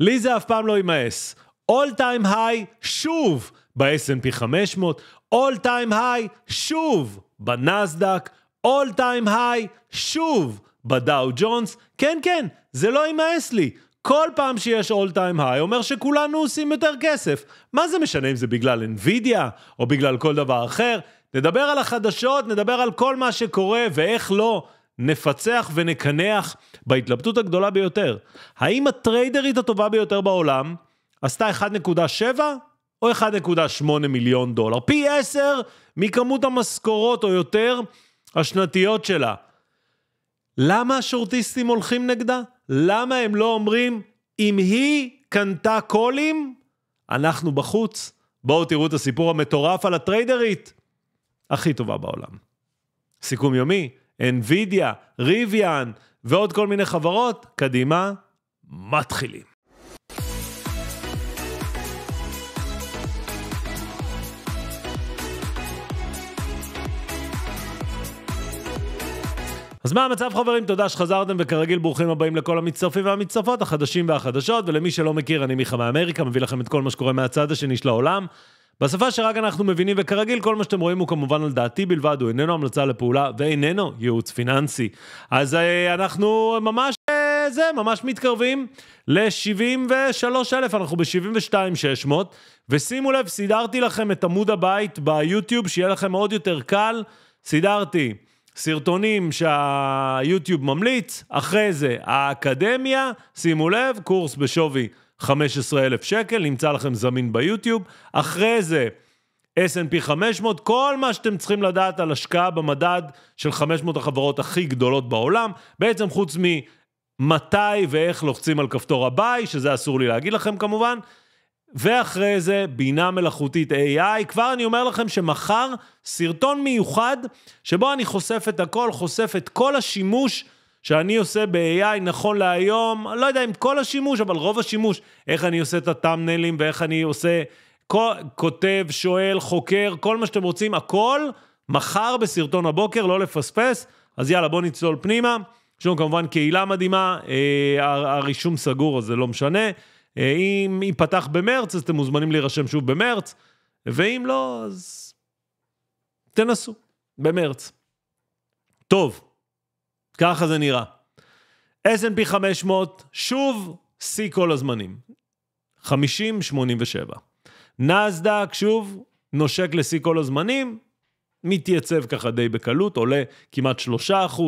לי זה אף פעם לא יימאס. All time high, שוב, ב-S&P 500, All time high, שוב, בנסדק, All time high, שוב, בדאו ג'ונס. כן, כן, זה לא יימאס לי. כל פעם שיש All time high אומר שכולנו עושים יותר כסף. מה זה משנה אם זה בגלל NVIDIA או בגלל כל דבר אחר? נדבר על החדשות, נדבר על כל מה שקורה ואיך לא. נפצח ונקנח בהתלבטות הגדולה ביותר. האם הטריידרית הטובה ביותר בעולם עשתה 1.7 או 1.8 מיליון דולר? פי 10 מכמות המשכורות או יותר השנתיות שלה. למה השורטיסטים הולכים נגדה? למה הם לא אומרים, אם היא קנתה קולים, אנחנו בחוץ? בואו תראו את הסיפור המטורף על הטריידרית הכי טובה בעולם. סיכום יומי, NVIDIA, Rivian ועוד כל מיני חברות, קדימה, מתחילים. אז מה המצב חברים? תודה שחזרתם, וכרגיל ברוכים הבאים לכל המצטרפים והמצטרפות, החדשים והחדשות, ולמי שלא מכיר, אני מיכה מאמריקה, מביא לכם את כל מה שקורה מהצד השני של העולם. בשפה שרק אנחנו מבינים, וכרגיל, כל מה שאתם רואים הוא כמובן על דעתי בלבד, הוא איננו המלצה לפעולה ואיננו ייעוץ פיננסי. אז אה, אנחנו ממש... אה, זה, ממש מתקרבים ל-73,000, אנחנו ב-72,600, ושימו לב, סידרתי לכם את עמוד הבית ביוטיוב, שיהיה לכם עוד יותר קל, סידרתי סרטונים שהיוטיוב ממליץ, אחרי זה האקדמיה, שימו לב, קורס בשווי 15,000 שקל, נמצא לכם זמין ביוטיוב. אחרי זה, S&P 500, כל מה שאתם צריכים לדעת על השקעה במדד של 500 החברות הכי גדולות בעולם, בעצם חוץ ממתי ואיך לוחצים על כפתור ה שזה אסור לי להגיד לכם כמובן, ואחרי זה בינה מלאכותית AI. כבר אני אומר לכם שמחר סרטון מיוחד, שבו אני חושף את הכל, חושף את כל השימוש שאני עושה ב-AI נכון להיום, לא יודע אם כל השימוש, אבל רוב השימוש, איך אני עושה את הטאמנלים ואיך אני עושה, כותב, שואל, חוקר, כל מה שאתם רוצים, הכל, מחר בסרטון הבוקר, לא לפספס, אז יאללה, בואו נצלול פנימה. יש לנו כמובן קהילה מדהימה, אה, הרישום סגור, אז זה לא משנה. אה, אם ייפתח במרץ, אז אתם מוזמנים להירשם שוב במרץ, ואם לא, אז תנסו, במרץ. טוב. ככה זה נראה. S&P 500, שוב שיא כל הזמנים. 50-87. נסדק, שוב, נושק לשיא כל הזמנים, מתייצב ככה די בקלות, עולה כמעט 3%,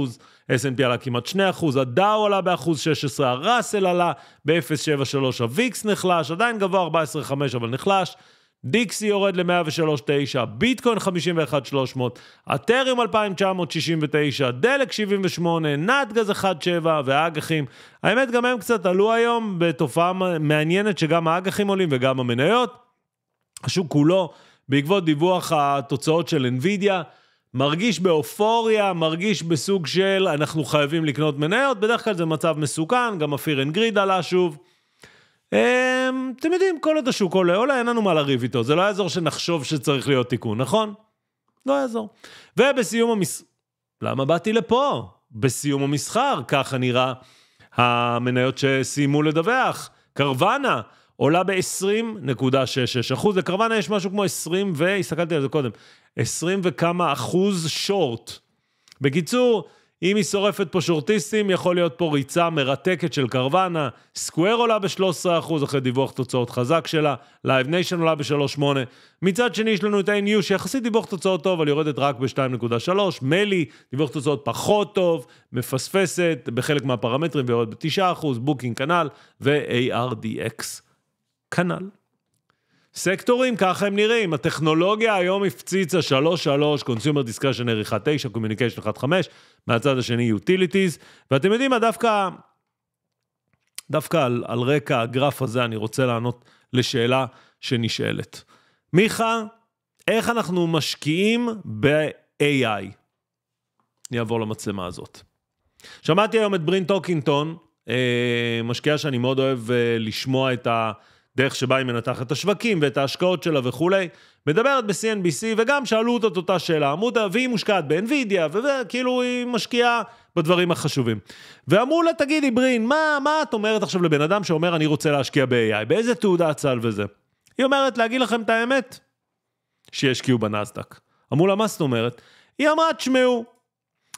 S&P עלה כמעט 2%, הדאו עלה ב-1.16%, הראסל עלה ב-0.73%, הוויקס נחלש, עדיין גבוה 14.5% אבל נחלש, דיקסי יורד ל-103.9, ביטקוין 51,300, אתריום 2,969, דלק 78, נתגז 1.7 והאג"חים. האמת, גם הם קצת עלו היום בתופעה מעניינת שגם האג"חים עולים וגם המניות. השוק כולו, בעקבות דיווח התוצאות של NVIDIA, מרגיש באופוריה, מרגיש בסוג של אנחנו חייבים לקנות מניות, בדרך כלל זה מצב מסוכן, גם הפיר אנד גריד עלה שוב. אמ, אתם יודעים, כל עוד השוק עולה, עולה, אין לנו מה לריב איתו, זה לא יעזור שנחשוב שצריך להיות תיקון, נכון? לא יעזור. ובסיום המס... למה באתי לפה? בסיום המסחר, ככה נראה המניות שסיימו לדווח. קרוונה עולה ב-20.66 אחוז, לקרוונה יש משהו כמו 20 ו... הסתכלתי על זה קודם, 20 וכמה אחוז שורט. בקיצור, אם היא שורפת פה שורטיסטים, יכול להיות פה ריצה מרתקת של קרבנה. סקוויר עולה ב-13% אחרי דיווח תוצאות חזק שלה, לייב ניישן עולה ב-3.8. מצד שני, יש לנו את ה-NU שיחסית דיווח תוצאות טוב, אבל יורדת רק ב-2.3. מלי, דיווח תוצאות פחות טוב, מפספסת בחלק מהפרמטרים ויורדת ב-9%, בוקינג כנ"ל, ו-ARDX כנ"ל. סקטורים, ככה הם נראים. הטכנולוגיה היום הפציצה 3-3, Consumer Discretionary 1-9, קומיוניקיישן 1-5, מהצד השני יוטיליטיז, ואתם יודעים מה, דווקא, דווקא על, על רקע הגרף הזה אני רוצה לענות לשאלה שנשאלת. מיכה, איך אנחנו משקיעים ב-AI? אני אעבור למצלמה הזאת. שמעתי היום את ברין טוקינטון, אה, משקיעה שאני מאוד אוהב אה, לשמוע את ה... דרך שבה היא מנתחת את השווקים ואת ההשקעות שלה וכולי, מדברת ב-CNBC, וגם שאלו אותה את אותה שאלה, אמרו אותה, והיא מושקעת ב-NVIDIA, וכאילו היא משקיעה בדברים החשובים. ואמרו לה, תגידי, ברין, מה, מה את אומרת עכשיו לבן אדם שאומר, אני רוצה להשקיע ב-AI? באיזה תעודת סל וזה? היא אומרת, להגיד לכם את האמת, שישקיעו בנסדק. אמרו לה, מה זאת אומרת? היא אמרה, תשמעו,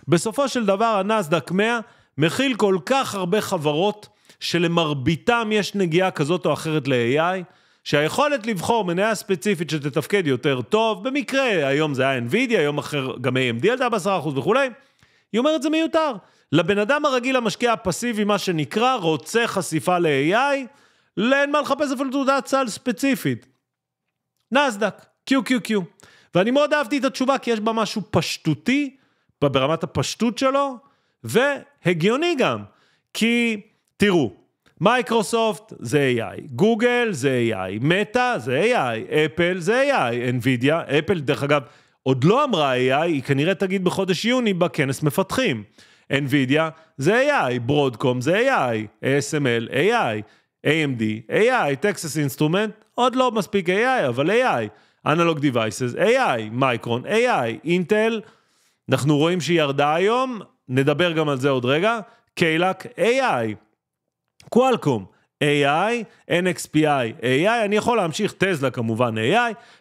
בסופו של דבר הנסדק 100 מכיל כל כך הרבה חברות, שלמרביתם יש נגיעה כזאת או אחרת ל-AI, שהיכולת לבחור מניה ספציפית שתתפקד יותר טוב, במקרה, היום זה היה NVIDIA, יום אחר גם AMD עלתה ב-10% וכולי, היא אומרת זה מיותר. לבן אדם הרגיל המשקיע הפסיבי, מה שנקרא, רוצה חשיפה ל-AI, אין מה לחפש אפילו תעודת סל ספציפית. נסדק, QQQ. ואני מאוד אהבתי את התשובה, כי יש בה משהו פשטותי, ברמת הפשטות שלו, והגיוני גם. כי תראו, מייקרוסופט זה AI, גוגל זה AI, מטא זה AI, אפל זה AI, NVIDIA, אפל דרך אגב עוד לא אמרה AI, היא כנראה תגיד בחודש יוני בכנס מפתחים. NVIDIA זה AI, ברודקום זה AI, ASML AI, AMD AI, טקסס אינסטרומנט, עוד לא מספיק AI, אבל AI, אנלוג דיווייסס AI, מייקרון AI, אינטל, אנחנו רואים שהיא ירדה היום, נדבר גם על זה עוד רגע, קיילק AI, קואלקום, AI, NXPI, AI, אני יכול להמשיך טזלה כמובן AI,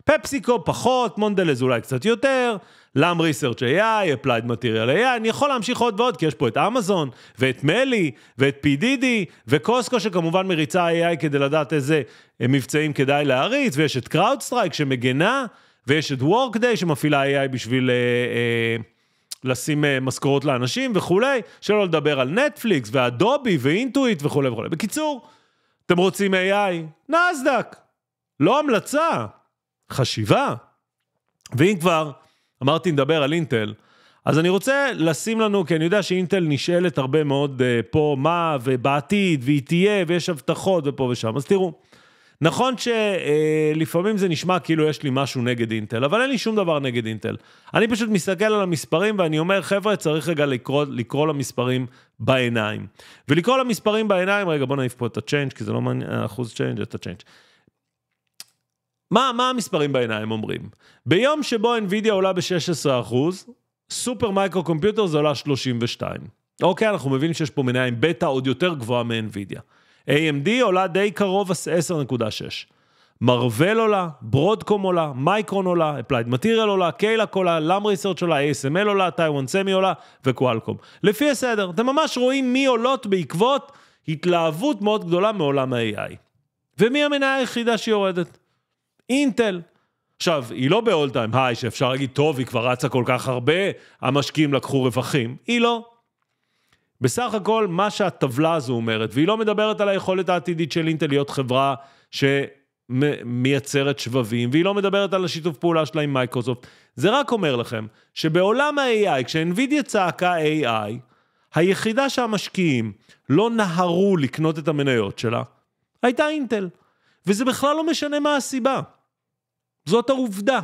פפסיקו פחות, מונדלז אולי קצת יותר, LAM Research AI, Applied Material AI, אני יכול להמשיך עוד ועוד, כי יש פה את אמזון, ואת מלי, ואת PDD, וקוסקו שכמובן מריצה AI כדי לדעת איזה מבצעים כדאי להריץ, ויש את קראוד שמגנה, ויש את וורקדיי שמפעילה AI בשביל... אה, אה, לשים אה, משכורות לאנשים וכולי, שלא לדבר על נטפליקס ואדובי ואינטואיט וכולי וכולי. בקיצור, אתם רוצים AI? נסדק. לא המלצה, חשיבה. ואם כבר אמרתי נדבר על אינטל, אז אני רוצה לשים לנו, כי אני יודע שאינטל נשאלת הרבה מאוד אה, פה מה ובעתיד, והיא תהיה, ויש הבטחות ופה ושם. אז תראו. נכון שלפעמים זה נשמע כאילו יש לי משהו נגד אינטל, אבל אין לי שום דבר נגד אינטל. אני פשוט מסתכל על המספרים ואני אומר, חבר'ה, צריך רגע לקרוא, לקרוא למספרים בעיניים. ולקרוא למספרים בעיניים, רגע, בוא נעיף פה את ה-Change, כי זה לא מעניין, אחוז Change, את ה-Change. מה, מה המספרים בעיניים אומרים? ביום שבו NVIDIA עולה ב-16%, סופר מייקרו קומפיוטר זה עולה 32. אוקיי, אנחנו מבינים שיש פה מניה עם בטא עוד יותר גבוהה מ-NVIDIA. AMD עולה די קרוב 10.6. מרוול עולה, ברודקום עולה, מייקרון עולה, אפלייד מטיריאל עולה, קיילק עולה, לאם ריסרצ' עולה, ASML עולה, טיוואן סמי עולה וקואלקום. לפי הסדר, אתם ממש רואים מי עולות בעקבות התלהבות מאוד גדולה מעולם ה-AI. ומי המניה היחידה שיורדת? אינטל. עכשיו, היא לא ב-all time high, שאפשר להגיד, טוב, היא כבר רצה כל כך הרבה, המשקיעים לקחו רווחים. היא לא. בסך הכל מה שהטבלה הזו אומרת, והיא לא מדברת על היכולת העתידית של אינטל להיות חברה שמייצרת שבבים, והיא לא מדברת על השיתוף פעולה שלה עם מייקרוסופט, זה רק אומר לכם שבעולם ה-AI, כשNVIDIA צעקה AI, היחידה שהמשקיעים לא נהרו לקנות את המניות שלה, הייתה אינטל. וזה בכלל לא משנה מה הסיבה. זאת העובדה.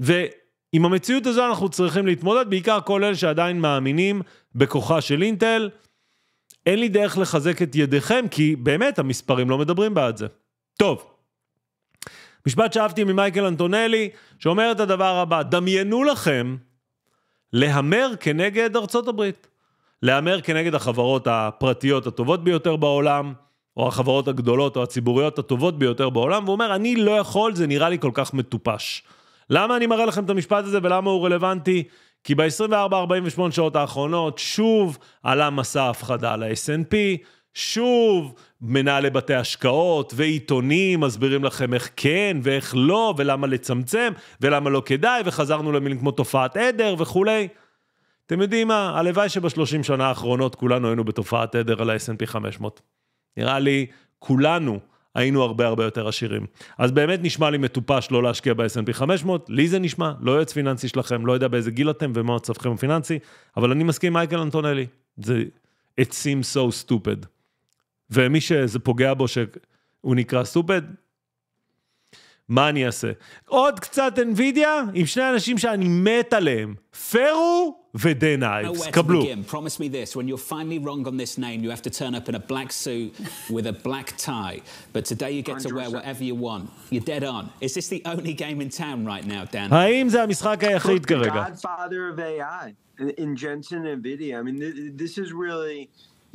ועם המציאות הזו אנחנו צריכים להתמודד, בעיקר כל אלה שעדיין מאמינים בכוחה של אינטל. אין לי דרך לחזק את ידיכם, כי באמת המספרים לא מדברים בעד זה. טוב, משפט שאהבתי ממייקל אנטונלי, שאומר את הדבר הבא, דמיינו לכם להמר כנגד ארצות הברית. להמר כנגד החברות הפרטיות הטובות ביותר בעולם, או החברות הגדולות או הציבוריות הטובות ביותר בעולם, והוא אומר, אני לא יכול, זה נראה לי כל כך מטופש. למה אני מראה לכם את המשפט הזה ולמה הוא רלוונטי? כי ב-24-48 שעות האחרונות שוב עלה מסע ההפחדה על ה-SNP, שוב מנהלי בתי השקעות ועיתונים מסבירים לכם איך כן ואיך לא, ולמה לצמצם, ולמה לא כדאי, וחזרנו למילים כמו תופעת עדר וכולי. אתם יודעים מה, הלוואי שב-30 שנה האחרונות כולנו היינו בתופעת עדר על ה snp 500. נראה לי, כולנו היינו הרבה הרבה יותר עשירים. אז באמת נשמע לי מטופש לא להשקיע ב-S&P 500, לי זה נשמע, לא יועץ פיננסי שלכם, לא יודע באיזה גיל אתם ומה מצבכם הפיננסי, אבל אני מסכים עם מייקל אנטונלי, זה it seems so stupid. ומי שזה פוגע בו שהוא נקרא stupid, מה אני אעשה? עוד קצת NVIDIA עם שני אנשים שאני מת עליהם, פרו ודן אייבס, קבלו. Promise me this, when you're finally wrong on this name, you have to turn up in a black suit with a black tie. But today you get to wear whatever you want. You're dead on. Is this the only game in town right now, Dan? האם זה המשחק היחיד כרגע? Godfather of AI in Jensen NVIDIA. I mean, this is really...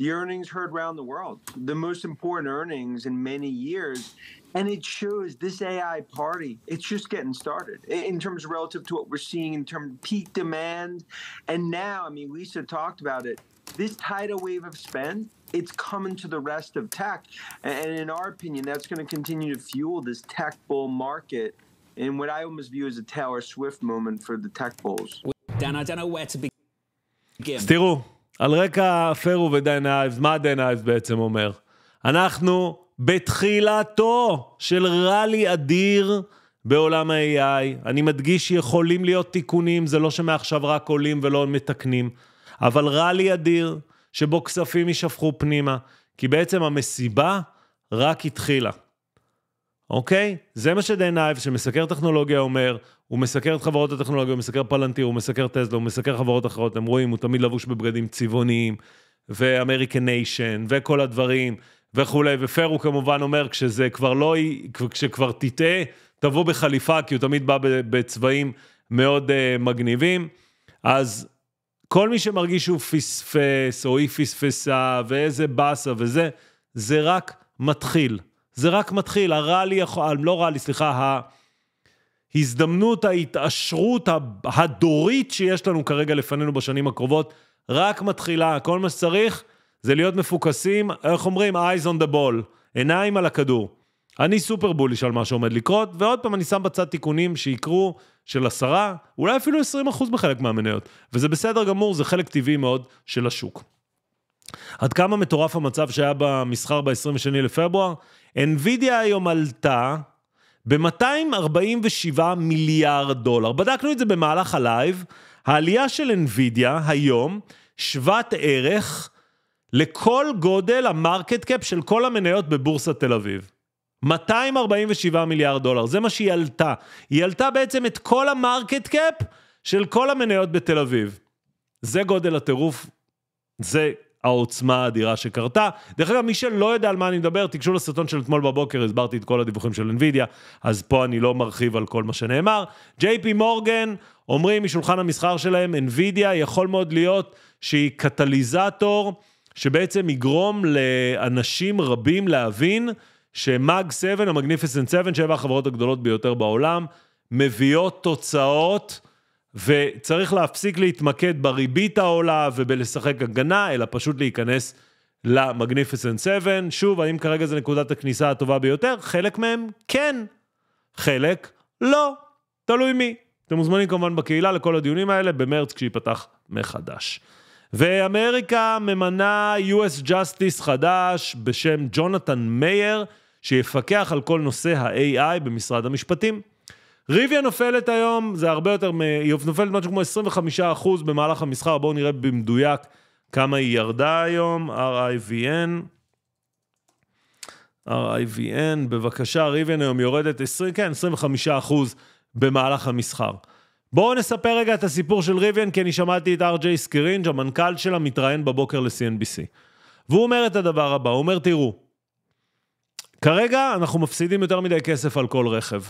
The earnings heard around the world, the most important earnings in many years. and it shows this AI party. It's just getting started in terms of relative to what we're seeing in terms of peak demand, and now I mean Lisa talked about it. This tidal wave of spend it's coming to the rest of tech. And in our opinion, that's going to continue to fuel this tech bull market in what I almost view as a Taylor Swift moment for the tech bulls. Dan, I don't know where to begin. אז תראו, על רקע fair ו-denives, מה denives בעצם אומר? אנחנו בתחילתו של ראלי אדיר בעולם ה-AI. אני מדגיש שיכולים להיות תיקונים, זה לא שמעכשיו רק עולים ולא מתקנים, אבל ראלי אדיר שבו כספים יישפכו פנימה, כי בעצם המסיבה רק התחילה. אוקיי? זה מה שדן שדיינייב, שמסקר טכנולוגיה, אומר, הוא מסקר את חברות הטכנולוגיה, הוא מסקר פלנטיר, הוא מסקר טסלה, הוא מסקר חברות אחרות, הם רואים, הוא תמיד לבוש בבגדים צבעוניים, ואמריקן ניישן, וכל הדברים. וכולי, ופר הוא כמובן אומר, כשזה כבר לא, כשכבר תטעה, תבוא בחליפה, כי הוא תמיד בא בצבעים מאוד uh, מגניבים. אז כל מי שמרגיש שהוא פספס, או היא פספסה, ואיזה באסה וזה, זה רק מתחיל. זה רק מתחיל, הרע לי יכול, אה, לא רע לי, סליחה, ההזדמנות, ההתעשרות הדורית שיש לנו כרגע לפנינו בשנים הקרובות, רק מתחילה. כל מה שצריך זה להיות מפוקסים, איך אומרים? eyes on the ball, עיניים על הכדור. אני סופר בוליש על מה שעומד לקרות, ועוד פעם אני שם בצד תיקונים שיקרו של עשרה, אולי אפילו עשרים אחוז בחלק מהמניות, וזה בסדר גמור, זה חלק טבעי מאוד של השוק. עד כמה מטורף המצב שהיה במסחר ב-22 לפברואר? NVIDIA היום עלתה ב-247 מיליארד דולר. בדקנו את זה במהלך הלייב, העלייה של NVIDIA היום שוות ערך לכל גודל המרקט קאפ של כל המניות בבורסת תל אביב. 247 מיליארד דולר, זה מה שהיא עלתה. היא עלתה בעצם את כל המרקט קאפ של כל המניות בתל אביב. זה גודל הטירוף, זה העוצמה האדירה שקרתה. דרך אגב, מי שלא יודע על מה אני מדבר, תיגשו לסרטון של אתמול בבוקר, הסברתי את כל הדיווחים של NVIDIA, אז פה אני לא מרחיב על כל מה שנאמר. JP מורגן אומרים משולחן המסחר שלהם, NVIDIA יכול מאוד להיות שהיא קטליזטור. שבעצם יגרום לאנשים רבים להבין שמאג 7, המגניפיסנט 7, שבע החברות הגדולות ביותר בעולם, מביאות תוצאות, וצריך להפסיק להתמקד בריבית העולה ובלשחק הגנה, אלא פשוט להיכנס למגניפיסנט 7. שוב, האם כרגע זו נקודת הכניסה הטובה ביותר? חלק מהם כן, חלק לא, תלוי מי. אתם מוזמנים כמובן בקהילה לכל הדיונים האלה במרץ כשייפתח מחדש. ואמריקה ממנה U.S. Justice חדש בשם ג'ונתן מאייר, שיפקח על כל נושא ה-AI במשרד המשפטים. ריביה נופלת היום, זה הרבה יותר, היא נופלת משהו כמו 25% במהלך המסחר, בואו נראה במדויק כמה היא ירדה היום, RIVN. RIVN, בבקשה, ריבן היום יורדת 20, כן, 25% אחוז במהלך המסחר. בואו נספר רגע את הסיפור של ריביאן, כי אני שמעתי את ארג'יי סקרינג', המנכ"ל שלה, מתראיין בבוקר ל-CNBC. והוא אומר את הדבר הבא, הוא אומר, תראו, כרגע אנחנו מפסידים יותר מדי כסף על כל רכב.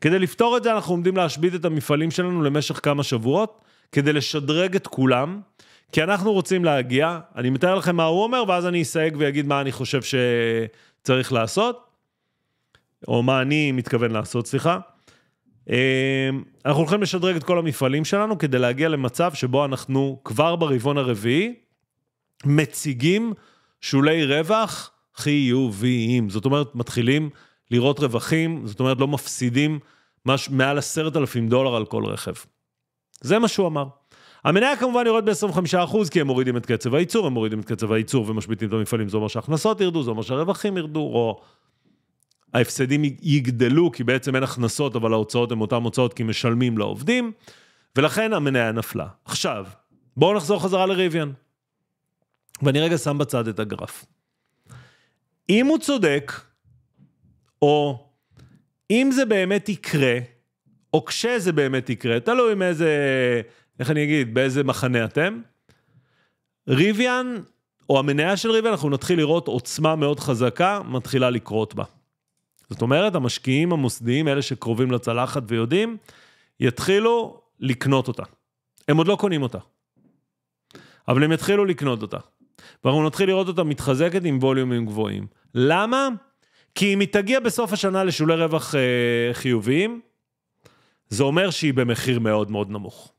כדי לפתור את זה אנחנו עומדים להשבית את המפעלים שלנו למשך כמה שבועות, כדי לשדרג את כולם, כי אנחנו רוצים להגיע, אני מתאר לכם מה הוא אומר, ואז אני אסייג ואגיד מה אני חושב שצריך לעשות, או מה אני מתכוון לעשות, סליחה. אמ, אנחנו הולכים לשדרג את כל המפעלים שלנו כדי להגיע למצב שבו אנחנו כבר ברבעון הרביעי מציגים שולי רווח חיוביים. זאת אומרת, מתחילים לראות רווחים, זאת אומרת, לא מפסידים מש... מעל עשרת אלפים דולר על כל רכב. זה מה שהוא אמר. המניה כמובן יורד ב-25% כי הם מורידים את קצב הייצור, הם מורידים את קצב הייצור ומשביתים את המפעלים, זה אומר שההכנסות ירדו, זה אומר שהרווחים ירדו, או ההפסדים יגדלו, כי בעצם אין הכנסות, אבל ההוצאות הן אותן הוצאות כי משלמים לעובדים, ולכן המניה נפלה. עכשיו, בואו נחזור חזרה לריוויאן. ואני רגע שם בצד את הגרף. אם הוא צודק, או אם זה באמת יקרה, או כשזה באמת יקרה, תלוי מאיזה, איך אני אגיד, באיזה מחנה אתם, ריוויאן, או המניה של ריוויאן, אנחנו נתחיל לראות עוצמה מאוד חזקה, מתחילה לקרות בה. זאת אומרת, המשקיעים המוסדיים, אלה שקרובים לצלחת ויודעים, יתחילו לקנות אותה. הם עוד לא קונים אותה, אבל הם יתחילו לקנות אותה. ואנחנו נתחיל לראות אותה מתחזקת עם ווליומים גבוהים. למה? כי אם היא תגיע בסוף השנה לשולי רווח אה, חיוביים, זה אומר שהיא במחיר מאוד מאוד נמוך.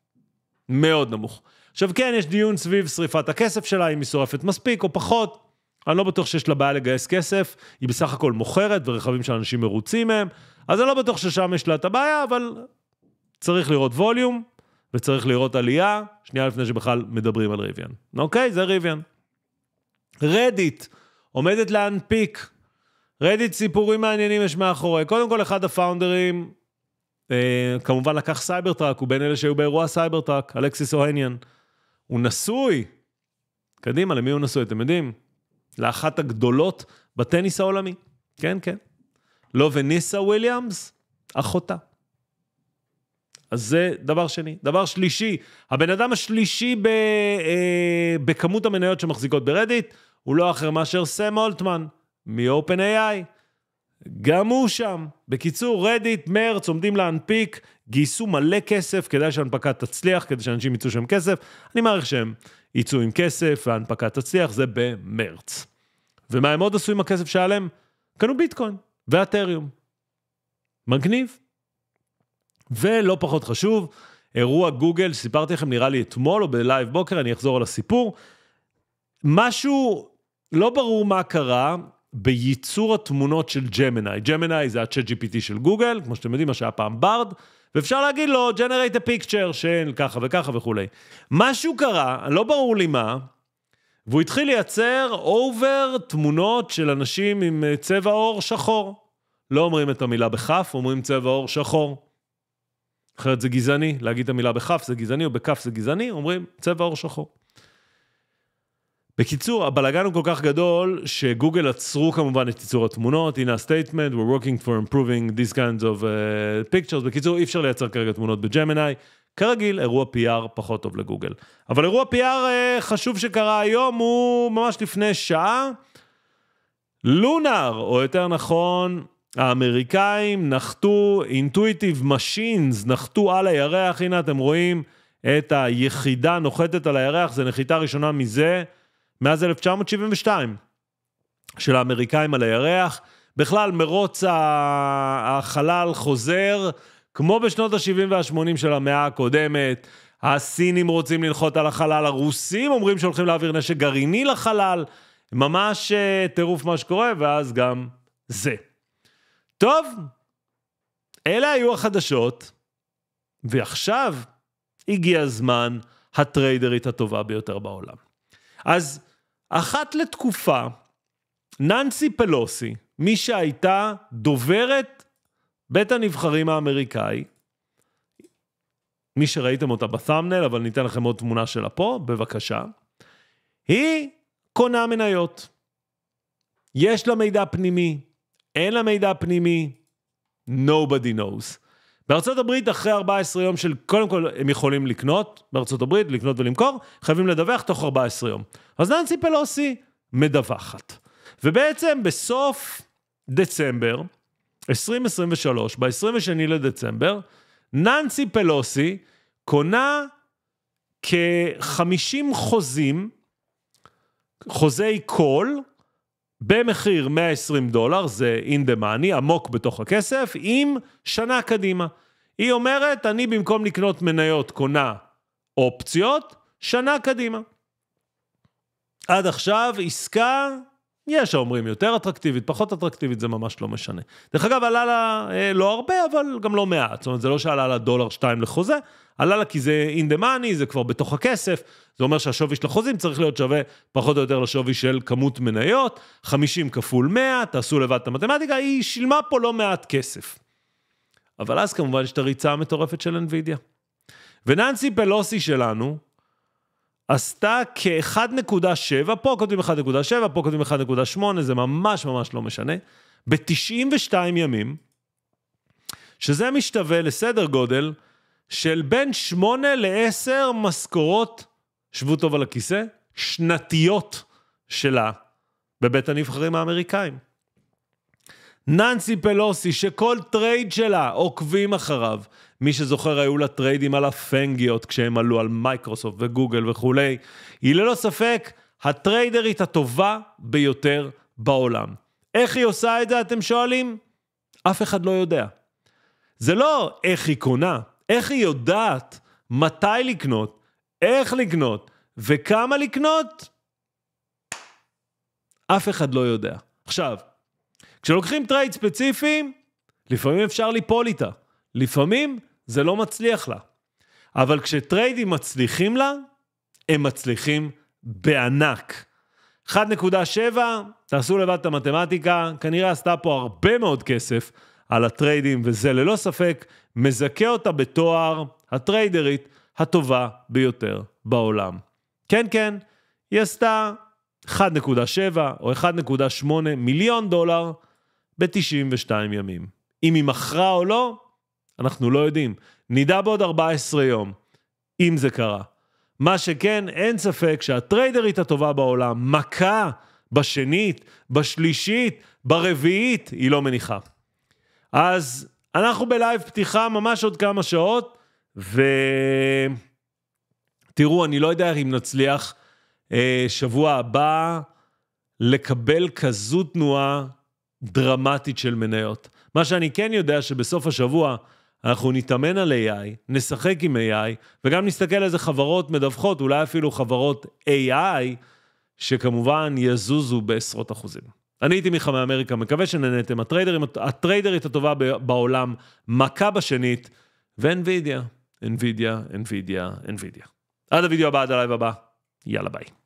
מאוד נמוך. עכשיו כן, יש דיון סביב שריפת הכסף שלה, אם היא שורפת מספיק או פחות. אני לא בטוח שיש לה בעיה לגייס כסף, היא בסך הכל מוכרת ורכבים שאנשים מרוצים מהם, אז אני לא בטוח ששם יש לה את הבעיה, אבל צריך לראות ווליום וצריך לראות עלייה, שנייה לפני שבכלל מדברים על ריוויאן. אוקיי, זה ריוויאן. רדיט עומדת להנפיק. רדיט סיפורים מעניינים יש מאחורי. קודם כל, אחד הפאונדרים, אה, כמובן לקח סייברטראק, הוא בין אלה שהיו באירוע סייברטראק, אלכסיס אוהניאן. הוא נשוי. קדימה, למי הוא נשוי? אתם יודעים? לאחת הגדולות בטניס העולמי. כן, כן. לא וניסה וויליאמס, אחותה. אז זה דבר שני. דבר שלישי, הבן אדם השלישי ב, אה, בכמות המניות שמחזיקות ברדיט, הוא לא אחר מאשר סם אולטמן, מ-openAI. גם הוא שם. בקיצור, רדיט, מרץ, עומדים להנפיק, גייסו מלא כסף, כדאי שההנפקה תצליח, כדי שאנשים יצאו שם כסף. אני מעריך שהם יצאו עם כסף, וההנפקה תצליח, זה במרץ. ומה הם עוד עשו עם הכסף שהיה להם? קנו ביטקוין ואתריום. מגניב. ולא פחות חשוב, אירוע גוגל, סיפרתי לכם נראה לי אתמול או בלייב בוקר, אני אחזור על הסיפור. משהו, לא ברור מה קרה בייצור התמונות של ג'מיני. ג'מיני זה הצ'אט GPT של גוגל, כמו שאתם יודעים, מה שהיה פעם ברד, ואפשר להגיד לו, generate a picture של ככה וככה וכולי. משהו קרה, לא ברור לי מה, והוא התחיל לייצר אובר תמונות של אנשים עם אה, צבע עור שחור. לא אומרים את המילה בכף, אומרים צבע עור שחור. אחרת זה גזעני, להגיד את המילה בכף זה גזעני או בכף זה גזעני, אומרים צבע עור שחור. בקיצור, הבלגן הוא כל כך גדול, שגוגל עצרו כמובן את ייצור התמונות, הנה הסטייטמנט, we're working for improving these kinds of uh, pictures. בקיצור, אי אפשר לייצר כרגע תמונות בג'מיני. כרגיל, אירוע PR פחות טוב לגוגל. אבל אירוע PR אה, חשוב שקרה היום הוא ממש לפני שעה. לונאר, או יותר נכון, האמריקאים נחתו, אינטואיטיב משינס, נחתו על הירח, הנה אתם רואים את היחידה נוחתת על הירח, זו נחיתה ראשונה מזה, מאז 1972, של האמריקאים על הירח. בכלל, מרוץ החלל חוזר, כמו בשנות ה-70 וה-80 של המאה הקודמת, הסינים רוצים לנחות על החלל, הרוסים אומרים שהולכים להעביר נשק גרעיני לחלל, ממש אה, טירוף מה שקורה, ואז גם זה. טוב, אלה היו החדשות, ועכשיו הגיע זמן הטריידרית הטובה ביותר בעולם. אז אחת לתקופה, ננסי פלוסי, מי שהייתה דוברת בית הנבחרים האמריקאי, מי שראיתם אותה בתאמנל, אבל ניתן לכם עוד תמונה שלה פה, בבקשה, היא קונה מניות. יש לה מידע פנימי, אין לה מידע פנימי, nobody knows. בארצות הברית אחרי 14 יום של, קודם כל הם יכולים לקנות, בארצות הברית, לקנות ולמכור, חייבים לדווח תוך 14 יום. אז ננסי פלוסי מדווחת. ובעצם בסוף דצמבר, 2023, ב-22 לדצמבר, ננסי פלוסי קונה כ-50 חוזים, חוזי קול, במחיר 120 דולר, זה in the money, עמוק בתוך הכסף, עם שנה קדימה. היא אומרת, אני במקום לקנות מניות קונה אופציות, שנה קדימה. עד עכשיו עסקה יש האומרים יותר אטרקטיבית, פחות אטרקטיבית, זה ממש לא משנה. דרך אגב, עלה לה אה, לא הרבה, אבל גם לא מעט. זאת אומרת, זה לא שעלה לה דולר שתיים לחוזה, עלה לה כי זה in the money, זה כבר בתוך הכסף, זה אומר שהשווי של החוזים צריך להיות שווה פחות או יותר לשווי של כמות מניות, 50 כפול 100, תעשו לבד את המתמטיקה, היא שילמה פה לא מעט כסף. אבל אז כמובן יש את הריצה המטורפת של NVIDIA. וננסי פלוסי שלנו, עשתה כ-1.7, פה כותבים 1.7, פה כותבים 1.8, זה ממש ממש לא משנה. ב-92 ימים, שזה משתווה לסדר גודל של בין 8 ל-10 משכורות, שבו טוב על הכיסא, שנתיות שלה בבית הנבחרים האמריקאים. ננסי פלוסי, שכל טרייד שלה עוקבים אחריו. מי שזוכר, היו לה טריידים על הפנגיות כשהם עלו על מייקרוסופט וגוגל וכולי. היא ללא ספק הטריידרית הטובה ביותר בעולם. איך היא עושה את זה, אתם שואלים? אף אחד לא יודע. זה לא איך היא קונה, איך היא יודעת מתי לקנות, איך לקנות וכמה לקנות, אף אחד לא יודע. עכשיו, כשלוקחים טרייד ספציפיים, לפעמים אפשר ליפול איתה, לפעמים זה לא מצליח לה. אבל כשטריידים מצליחים לה, הם מצליחים בענק. 1.7, תעשו לבד את המתמטיקה, כנראה עשתה פה הרבה מאוד כסף על הטריידים, וזה ללא ספק מזכה אותה בתואר הטריידרית הטובה ביותר בעולם. כן, כן, היא עשתה 1.7 או 1.8 מיליון דולר ב-92 ימים. אם היא מכרה או לא, אנחנו לא יודעים. נדע בעוד 14 יום, אם זה קרה. מה שכן, אין ספק שהטריידרית הטובה בעולם מכה בשנית, בשלישית, ברביעית, היא לא מניחה. אז אנחנו בלייב פתיחה ממש עוד כמה שעות, ותראו, אני לא יודע אם נצליח אה, שבוע הבא לקבל כזו תנועה דרמטית של מניות. מה שאני כן יודע שבסוף השבוע אנחנו נתאמן על AI, נשחק עם AI, וגם נסתכל איזה חברות מדווחות, אולי אפילו חברות AI, שכמובן יזוזו בעשרות אחוזים. אני הייתי מיכה מאמריקה, מקווה שנהנתם. הטריידרים, הטריידרית הטובה בעולם, מכה בשנית, ו-NVIDIA, NVIDIA, NVIDIA, NVIDIA. עד הוידאו הבא, עד הלייב הבא, יאללה ביי.